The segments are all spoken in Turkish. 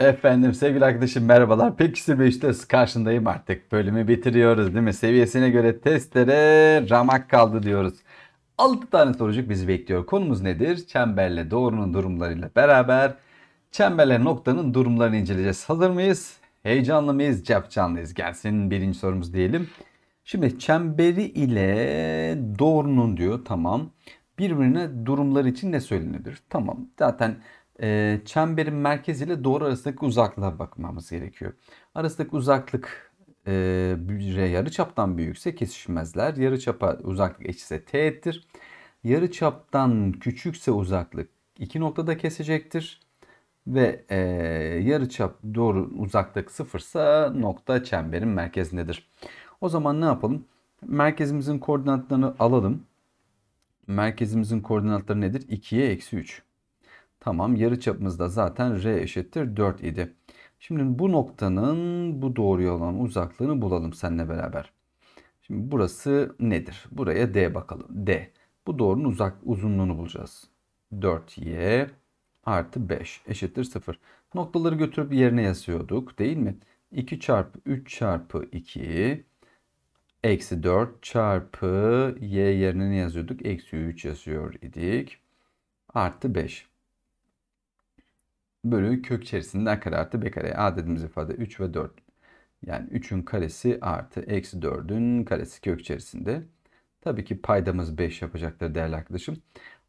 Efendim sevgili arkadaşım merhabalar. Pekişir Beşiktaş karşındayım artık. Bölümü bitiriyoruz değil mi? Seviyesine göre testlere ramak kaldı diyoruz. 6 tane sorucuk bizi bekliyor. Konumuz nedir? Çemberle doğrunun durumlarıyla beraber çemberle noktanın durumlarını inceleyeceğiz. Hazır mıyız? Heyecanlı mıyız? Cap canlıyız. Gelsin birinci sorumuz diyelim. Şimdi çemberi ile doğrunun diyor. Tamam. Birbirine durumlar için ne söylenebilir? Tamam. Zaten e, çemberin merkezi ile doğru arasındaki uzaklığa bakmamız gerekiyor. Arasındaki uzaklık e, yarı çaptan büyükse kesişmezler. Yarı çapa uzaklık eşitse teğettir. Yarı çaptan küçükse uzaklık iki noktada kesecektir. Ve e, yarı çap doğru uzaklık sıfırsa nokta çemberin merkezindedir. O zaman ne yapalım? Merkezimizin koordinatlarını alalım. Merkezimizin koordinatları nedir? 2'ye eksi 3. Tamam yarı çapımızda zaten R eşittir 4 idi. Şimdi bu noktanın bu doğruya olan uzaklığını bulalım seninle beraber. Şimdi burası nedir? Buraya D bakalım. D. Bu doğrunun uzak uzunluğunu bulacağız. 4y artı 5 eşittir 0. Noktaları götürüp yerine yazıyorduk değil mi? 2 çarpı 3 çarpı 2 eksi 4 çarpı y yerine ne yazıyorduk? Eksi 3 yazıyor idik. Artı 5 bölü kök içerisinde a kare artı b kare. A dediğimiz ifade 3 ve 4. Yani 3'ün karesi artı eksi 4'ün karesi kök içerisinde. Tabii ki paydamız 5 yapacaktır değerli arkadaşım.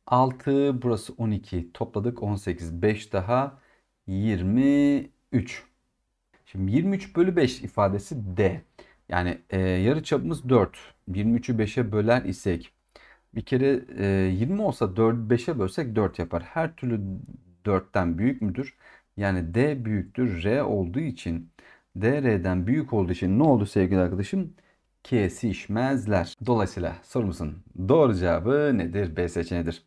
6 burası 12 topladık 18 5 daha 23. Şimdi 23 bölü 5 ifadesi D. Yani e, yarı çapımız 4. 23'ü 5'e böler isek bir kere e, 20 olsa 4 5'e bölsek 4 yapar. Her türlü 4'ten büyük müdür? Yani D büyüktür R olduğu için D R'den büyük olduğu için ne oldu sevgili arkadaşım? Kesişmezler. Dolayısıyla sorumuzun doğru cevabı nedir? B seçeneğidir.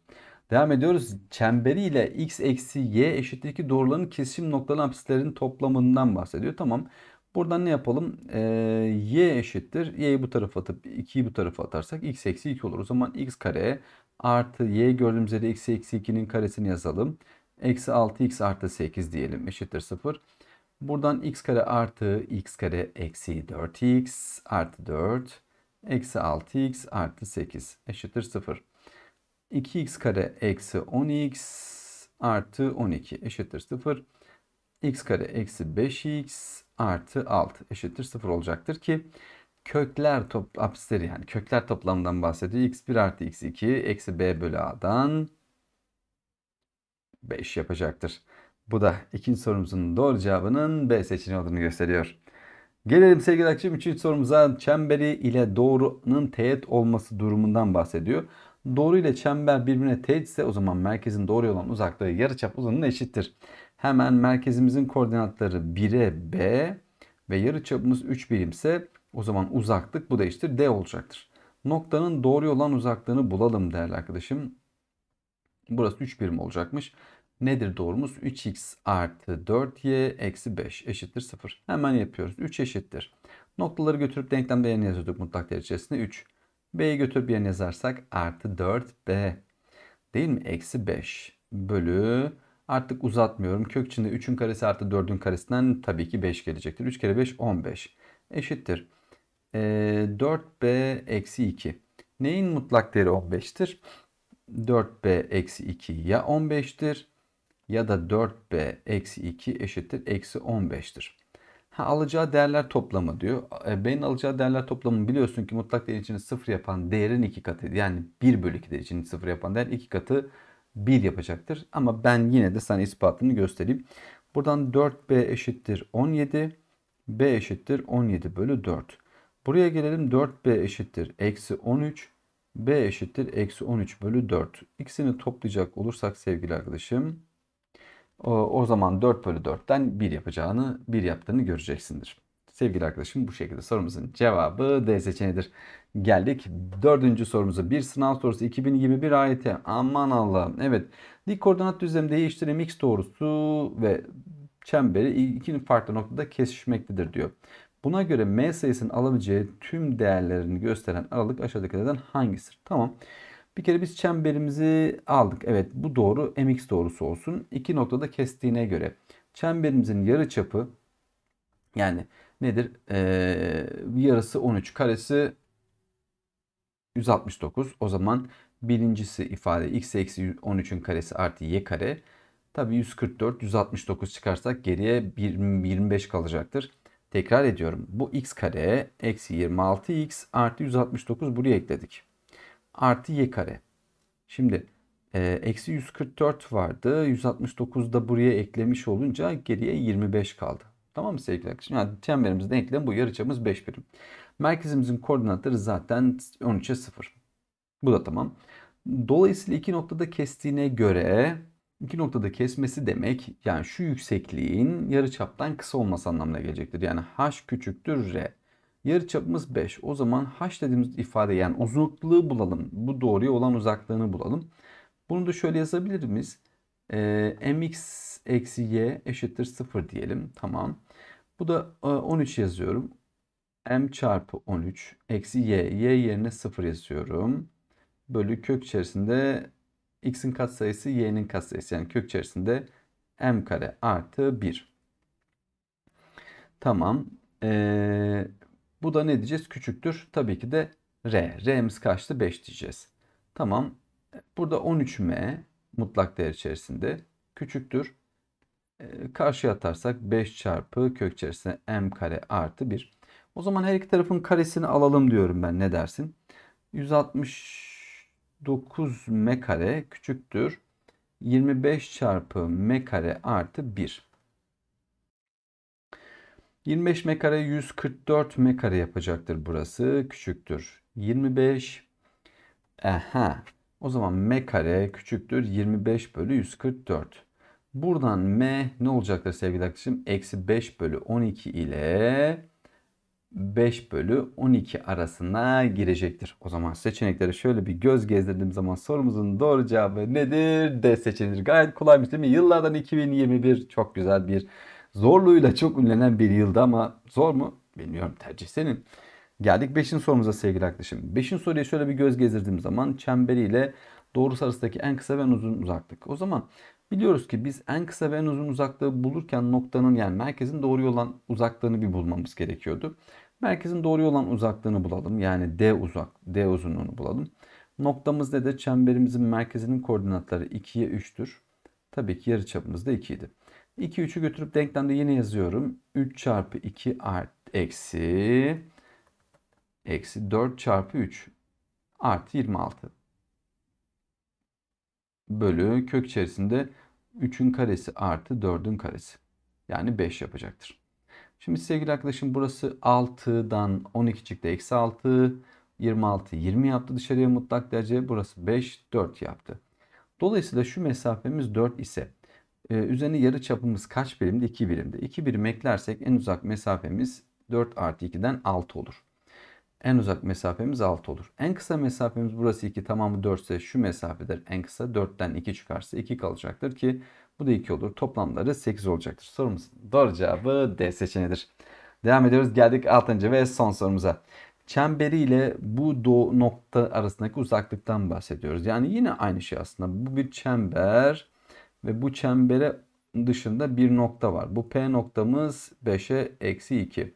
Devam ediyoruz. Çemberi ile x eksi y eşittir 2 doğruların kesişim noktalı apsislerin toplamından bahsediyor. Tamam. Buradan ne yapalım? Ee, y eşittir. Y'yi bu tarafa atıp 2'yi bu tarafa atarsak x eksi 2 olur. O zaman x kare artı y gördüğümüz yere x eksi 2'nin karesini yazalım. Eksi 6x artı 8 diyelim eşittir 0. Buradan x kare artı x kare eksi 4x artı 4 eksi 6x artı 8 eşittir 0. 2x kare eksi 10x artı 12 eşittir 0. x kare eksi 5x artı 6 eşittir 0 olacaktır ki kökler toplamı yani kökler toplamından bahsediyor. x1 artı x2 eksi b bölü a'dan 5 yapacaktır. Bu da ikinci sorumuzun doğru cevabının B seçeneği olduğunu gösteriyor. Gelelim sevgili arkadaşım üçüncü sorumuza çemberi ile doğrunun teğet olması durumundan bahsediyor. Doğru ile çember birbirine teğet ise o zaman merkezin doğru olan uzaklığı yarıçap uzunluğuna eşittir. Hemen merkezimizin koordinatları 1'e B ve yarıçapımız 3 birimse o zaman uzaklık bu da eşittir D olacaktır. Noktanın doğru olan uzaklığını bulalım değerli arkadaşım. Burası 3 birim olacakmış. Nedir doğrumuz? 3x artı 4y eksi 5 eşittir 0. Hemen yapıyoruz. 3 eşittir. Noktaları götürüp denklemde yerine yazıyorduk mutlak değer içerisinde. 3. B'yi götürüp yerine yazarsak artı 4b değil mi? Eksi 5 bölü artık uzatmıyorum. Kök içinde 3'ün karesi artı 4'ün karesinden tabii ki 5 gelecektir. 3 kere 5 15 eşittir. E, ee, 4b eksi 2. Neyin mutlak değeri 15'tir? 4b eksi 2 ya 15'tir ya da 4b eksi 2 eşittir eksi 15'tir. Ha, alacağı değerler toplamı diyor. E, B'nin alacağı değerler toplamı biliyorsun ki mutlak değer içinde sıfır yapan değerin 2 katı. Yani 1 bölü 2 değer içinde sıfır yapan değer 2 katı 1 yapacaktır. Ama ben yine de sana ispatını göstereyim. Buradan 4B eşittir 17. B eşittir 17 bölü 4. Buraya gelelim 4B eşittir eksi 13. B eşittir eksi 13 bölü 4. İkisini toplayacak olursak sevgili arkadaşım o zaman 4 bölü 4'ten 1 yapacağını 1 yaptığını göreceksindir. Sevgili arkadaşım bu şekilde sorumuzun cevabı D seçeneğidir. Geldik dördüncü sorumuza. Bir sınav sorusu 2021 AYT. Aman Allah'ım. Evet dik koordinat düzlemi değiştiren x doğrusu ve çemberi iki farklı noktada kesişmektedir diyor. Buna göre m sayısının alabileceği tüm değerlerini gösteren aralık aşağıdakilerden hangisidir? Tamam. Bir kere biz çemberimizi aldık. Evet bu doğru mx doğrusu olsun. İki noktada kestiğine göre çemberimizin yarı çapı yani nedir? Ee, yarısı 13 karesi 169. O zaman birincisi ifade x eksi 13'ün karesi artı y kare. Tabi 144 169 çıkarsak geriye 25 kalacaktır. Tekrar ediyorum. Bu x kare eksi 26x artı 169 buraya ekledik. Artı y kare. Şimdi e, eksi 144 vardı. 169 da buraya eklemiş olunca geriye 25 kaldı. Tamam mı sevgili arkadaşlar? Yani çemberimizin denklemi bu. Yarıçapımız 5 birim. Merkezimizin koordinatları zaten 13'e 0. Bu da tamam. Dolayısıyla iki noktada kestiğine göre İki noktada kesmesi demek yani şu yüksekliğin yarıçaptan kısa olması anlamına gelecektir. Yani h küçüktür r. Yarıçapımız 5. O zaman h dediğimiz ifade yani uzaklığı bulalım. Bu doğruya olan uzaklığını bulalım. Bunu da şöyle yazabilir miyiz? Ee, mx eksi y eşittir 0 diyelim. Tamam. Bu da e, 13 yazıyorum. m çarpı 13 eksi y. y yerine 0 yazıyorum. Bölü kök içerisinde x'in katsayısı y'nin katsayısı yani kök içerisinde m kare artı 1. Tamam. Ee, bu da ne diyeceğiz? Küçüktür. Tabii ki de r. r'miz kaçtı? 5 diyeceğiz. Tamam. Burada 13m mutlak değer içerisinde küçüktür. Ee, karşıya atarsak 5 çarpı kök içerisinde m kare artı 1. O zaman her iki tarafın karesini alalım diyorum ben. Ne dersin? 160 9 m kare küçüktür. 25 çarpı m kare artı 1. 25 m kare 144 m kare yapacaktır burası. Küçüktür. 25. Aha. O zaman m kare küçüktür. 25 bölü 144. Buradan m ne olacaktır sevgili arkadaşım? Eksi 5 bölü 12 ile 5 bölü 12 arasına girecektir. O zaman seçeneklere şöyle bir göz gezdirdiğim zaman sorumuzun doğru cevabı nedir? D seçeneğidir. Gayet kolaymış değil mi? Yıllardan 2021 çok güzel bir zorluğuyla çok ünlenen bir yıldı ama zor mu? Bilmiyorum tercih senin. Geldik 5. sorumuza sevgili arkadaşım. 5. soruya şöyle bir göz gezdirdiğim zaman çemberiyle doğrusu arasındaki en kısa ve en uzun uzaklık. O zaman biliyoruz ki biz en kısa ve en uzun uzaklığı bulurken noktanın yani merkezin doğru olan uzaklığını bir bulmamız gerekiyordu. Merkezin doğru olan uzaklığını bulalım. Yani D uzak, D uzunluğunu bulalım. Noktamız nedir? Çemberimizin merkezinin koordinatları 2'ye 3'tür. Tabii ki yarı çapımız da 2 idi. 2 3'ü götürüp denklemde yine yazıyorum. 3 çarpı 2 art eksi eksi 4 çarpı 3 artı 26 bölü kök içerisinde 3'ün karesi artı 4'ün karesi. Yani 5 yapacaktır. Şimdi sevgili arkadaşım burası 6'dan 12 çıktı. Eksi 6, 26, 20 yaptı dışarıya mutlak derece. Burası 5, 4 yaptı. Dolayısıyla şu mesafemiz 4 ise e, üzerine yarı çapımız kaç birimde? 2 birimde. 2 birim eklersek en uzak mesafemiz 4 artı 2'den 6 olur. En uzak mesafemiz 6 olur. En kısa mesafemiz burası 2 tamamı 4 ise şu mesafedir. En kısa 4'ten 2 çıkarsa 2 kalacaktır ki bu da 2 olur. Toplamları 8 olacaktır. Sorumuzun doğru cevabı D seçeneğidir. Devam ediyoruz. Geldik 6. ve son sorumuza. Çemberi ile bu do nokta arasındaki uzaklıktan bahsediyoruz. Yani yine aynı şey aslında. Bu bir çember ve bu çembere dışında bir nokta var. Bu P noktamız 5'e eksi 2.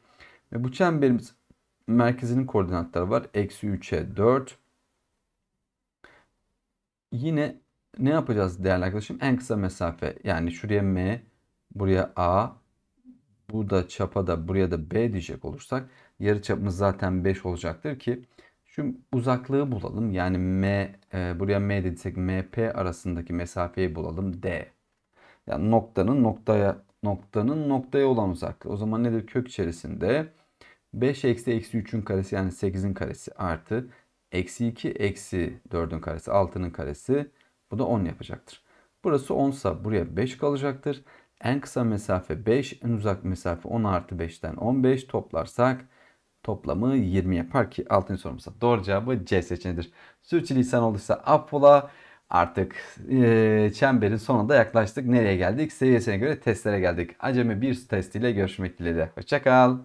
Ve bu çemberimiz merkezinin koordinatları var. Eksi 3'e 4. Yine ne yapacağız değerli arkadaşım? En kısa mesafe yani şuraya M, buraya A, bu da çapa da buraya da B diyecek olursak yarı çapımız zaten 5 olacaktır ki şu uzaklığı bulalım. Yani M e, buraya M dediysek MP arasındaki mesafeyi bulalım D. Yani noktanın noktaya noktanın noktaya olan uzaklığı. O zaman nedir kök içerisinde 5 eksi eksi 3'ün karesi yani 8'in karesi artı eksi 2 eksi 4'ün karesi 6'nın karesi bu da 10 yapacaktır. Burası 10 sa buraya 5 kalacaktır. En kısa mesafe 5, en uzak mesafe 10 artı 5'ten 15 toplarsak toplamı 20 yapar ki 6. sorumuzda doğru cevabı C seçeneğidir. Sürçülisan olduysa affola. Artık e, çemberin sonunda yaklaştık. Nereye geldik? Seviyesine göre testlere geldik. Acemi bir testiyle görüşmek dileğiyle. Hoşçakal.